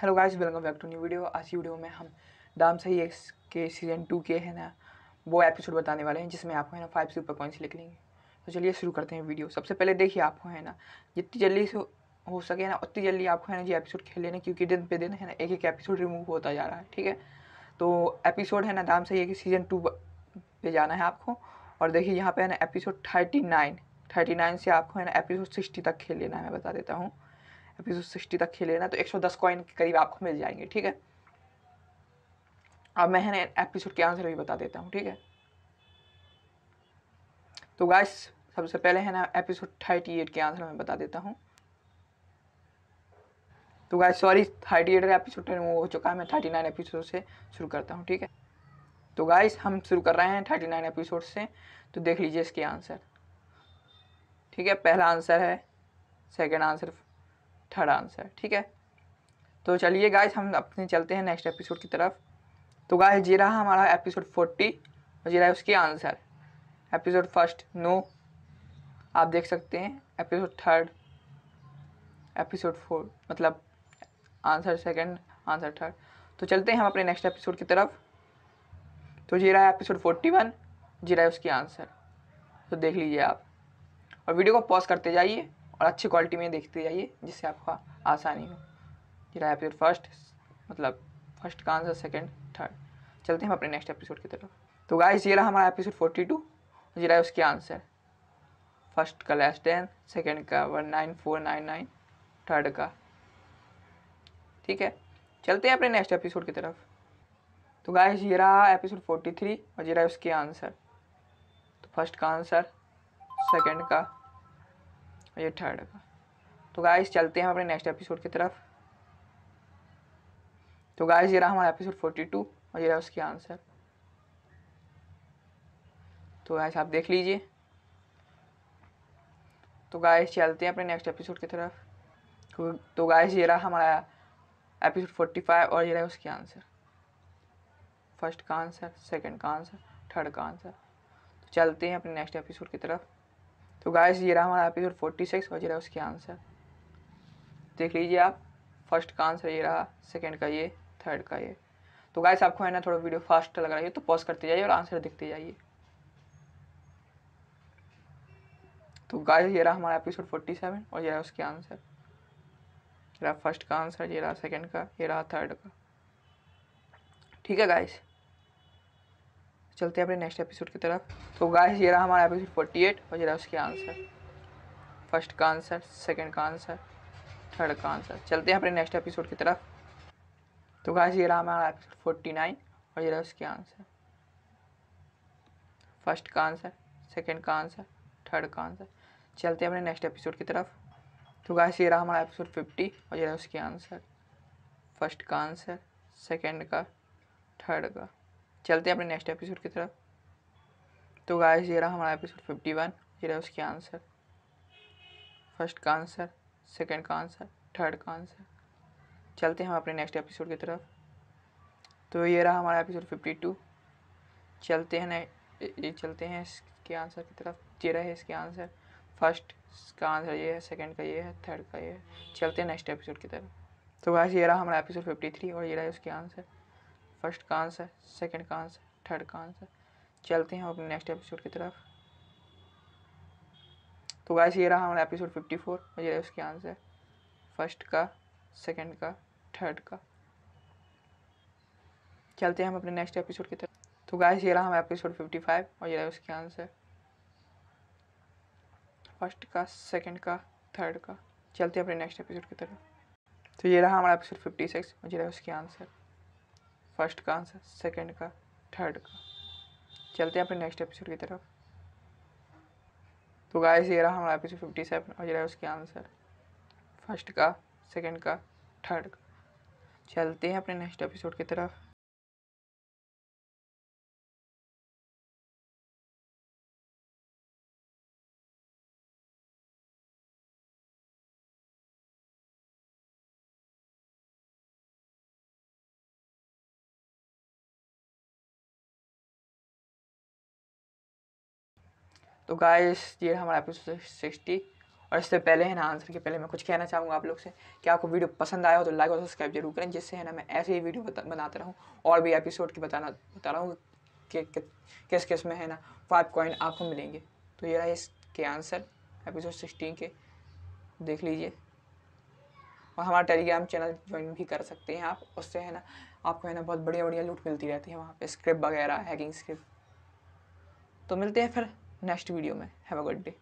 hello guys welcome back to new video आज की video में हम डाम सही एक्स के सीजन टू के है ना वो एपिसोड बताने वाले हैं जिसमें आपको है ना फाइव सुपर पॉइंट्स लिख लेंगे तो चलिए शुरू करते हैं वीडियो सबसे पहले देखिए आपको है ना जितनी जल्दी से हो सके ना उतनी जल्दी आपको है ना ये एपिसोड खेल लेना क्योंकि दिन पे दिन है ना एक एक एपिसोड रिमूव होता जा रहा है ठीक है तो एपिसोड है ना दाम सही है कि सीज़न टू पे जाना है आपको और देखिए यहाँ पे है ना episode thirty nine thirty nine से आपको है ना एपिसोड सिक्सटी तक खेल लेना है मैं बता देता हूँ एपिसोड तो सिक्सटी तक खेले ना तो एक सौ दस कॉइन के करीब आपको मिल जाएंगे ठीक है अब मैं है ना एपिसोड के आंसर भी बता देता हूँ ठीक है तो गाइस सबसे पहले है ना एपिसोड थर्टी एट के आंसर मैं बता देता हूँ तो guys sorry thirty eight episode वो हो चुका है मैं थर्टी नाइन एपिसोड से शुरू करता हूँ ठीक है तो गाइस हम शुरू कर रहे हैं थर्टी नाइन एपिसोड से तो देख लीजिए इसके आंसर ठीक है पहला आंसर है सेकेंड आंसर थर्ड आंसर ठीक है तो चलिए गाइस हम अपने चलते हैं नेक्स्ट एपिसोड की तरफ तो गाइस ये रहा हमारा एपिसोड फोर्टी और ये रहा है उसके आंसर एपिसोड फर्स्ट नो आप देख सकते हैं एपिसोड थर्ड एपिसोड फोर मतलब आंसर सेकंड आंसर थर्ड तो चलते हैं हम अपने नेक्स्ट एपिसोड की तरफ तो ये रहा है एपिसोड फोर्टी वन जी रहा है उसकी आंसर तो देख लीजिए आप और वीडियो को पॉज करते जाइए और अच्छी क्वालिटी में देखते जाइए जिससे आपका आसानी हो ये रहा फिर फर्स्ट मतलब फर्स्ट का आंसर सेकेंड थर्ड चलते हैं हम अपने नेक्स्ट एपिसोड की तरफ तो गाइस ये रहा हमारा एपिसोड फोर्टी टू जी रहा उसके आंसर फर्स्ट का लेस टेन सेकेंड का one nine four nine nine third का ठीक है चलते हैं अपने नेक्स्ट एपिसोड की तरफ तो गाइस ये रहा एपिसोड फोर्टी थ्री और जी रहा उसके आंसर तो फर्स्ट का आंसर सेकेंड का और ये थर्ड का तो गाइस चलते हैं अपने नेक्स्ट एपिसोड की तरफ तो गाइस ये रहा हमारा एपिसोड फोर्टी टू और ये रहा उसकी आंसर तो गाइस आप देख लीजिए तो गाइस चलते हैं अपने नेक्स्ट एपिसोड की तरफ तो गाइस ये रहा हमारा एपिसोड फोर्टी फाइव और ये रहा उसकी आंसर फर्स्ट का आंसर सेकंड का आंसर थर्ड का आंसर तो चलते हैं अपने नेक्स्ट एपिसोड की तरफ तो गाइस ये रहा हमारा एपिसोड फोर्टी सिक्स और ये रहा उसके आंसर देख लीजिए आप फर्स्ट का आंसर ये रहा सेकेंड का ये थर्ड का ये तो गाइस आपको है ना थोड़ा वीडियो फास्ट लग रहा है तो पॉज करते जाइए और आंसर देखते जाइए तो गाइस ये रहा हमारा एपिसोड फोर्टी सेवन और ये रहा उसके आंसर रहा फर्स्ट का आंसर ये रहा सेकंड का ये रहा थर्ड का ठीक है गाइस चलते हैं अपने नेक्स्ट एपिसोड की तरफ तो गाइस ये रहा हमारा एपिसोड फोर्टी एट और ये रहा उसके आंसर फर्स्ट का आंसर सेकेंड का आंसर थर्ड का आंसर चलते हैं अपने नेक्स्ट एपिसोड की तरफ तो गाइस ये रहा हमारा एपिसोड फोर्टी नाइन और ये रहा उसके आंसर फर्स्ट का आंसर सेकेंड का आंसर थर्ड का आंसर चलते हैं अपने नेक्स्ट एपिसोड की तरफ तो गाइस ये रहा हमारा एपिसोड फिफ्टी और ये रहा उसके आंसर फर्स्ट का आंसर सेकेंड का थर्ड का चलते हैं अपने नेक्स्ट एपिसोड की तरफ तो गाइस ये रहा हमारा एपिसोड फिफ्टी वन ये रहा उसके आंसर फर्स्ट का आंसर सेकेंड का आंसर थर्ड का आंसर चलते हैं हम अपने नेक्स्ट एपिसोड की तरफ तो ये रहा हमारा एपिसोड फिफ्टी टू चलते हैं ये चलते हैं इसके आंसर की तरफ ये रहे इसके आंसर फर्स्ट का आंसर ये है सेकंड का ये है थर्ड का ये है चलते हैं नेक्स्ट एपिसोड की तरफ तो वैसे ये रहा हमारा एपिसोड फिफ्टी थ्री और ये रहा उसके आंसर फर्स्ट का आंसर सेकेंड का आंसर थर्ड का आंसर चलते हैं अपने नेक्स्ट एपिसोड की तरफ तो गाइस ये रहा हमारा एपिसोड फिफ्टी फोर मुझे उसके आंसर फर्स्ट का सेकेंड का थर्ड का चलते हैं हम अपने नेक्स्ट एपिसोड की तरफ तो गाइस ये रहा हमारा एपिसोड फिफ्टी फाइव और ये रहा उसके आंसर फर्स्ट का सेकेंड का थर्ड का चलते हैं अपने नेक्स्ट एपिसोड की तरफ तो ये रहा हमारा एपिसोड फिफ्टी और मुझे रहा उसके आंसर फर्स्ट का आंसर सेकंड का थर्ड का चलते हैं अपने नेक्स्ट एपिसोड की तरफ तो गाइस ये रहा हमारा एपिसोड फिफ्टी सेवन और ये रहा उसके आंसर फर्स्ट का सेकंड का थर्ड का चलते हैं अपने नेक्स्ट एपिसोड की तरफ तो गाइस ये हमारा एपिसोड सिक्सटी और इससे पहले है ना आंसर के पहले मैं कुछ कहना चाहूँगा आप लोग से कि आपको वीडियो पसंद आया हो तो लाइक और सब्सक्राइब जरूर करें जिससे है ना मैं ऐसे ही वीडियो बता, बनाता रहूँ और भी एपिसोड की बताना बता रहा हूँ कि किस किस में है ना फाइव कॉइन आपको मिलेंगे तो ये रहा इसके आंसर एपिसोड सिक्सटीन के देख लीजिए और हमारा टेलीग्राम चैनल ज्वाइन भी कर सकते हैं आप उससे है ना आपको है ना बहुत बढ़िया बढ़िया लूट मिलती रहती है वहाँ पे स्क्रिप्ट वगैरह हैकिंग स्क्रिप्ट तो मिलते हैं फिर नेक्स्ट वीडियो में हैव अ गुड डे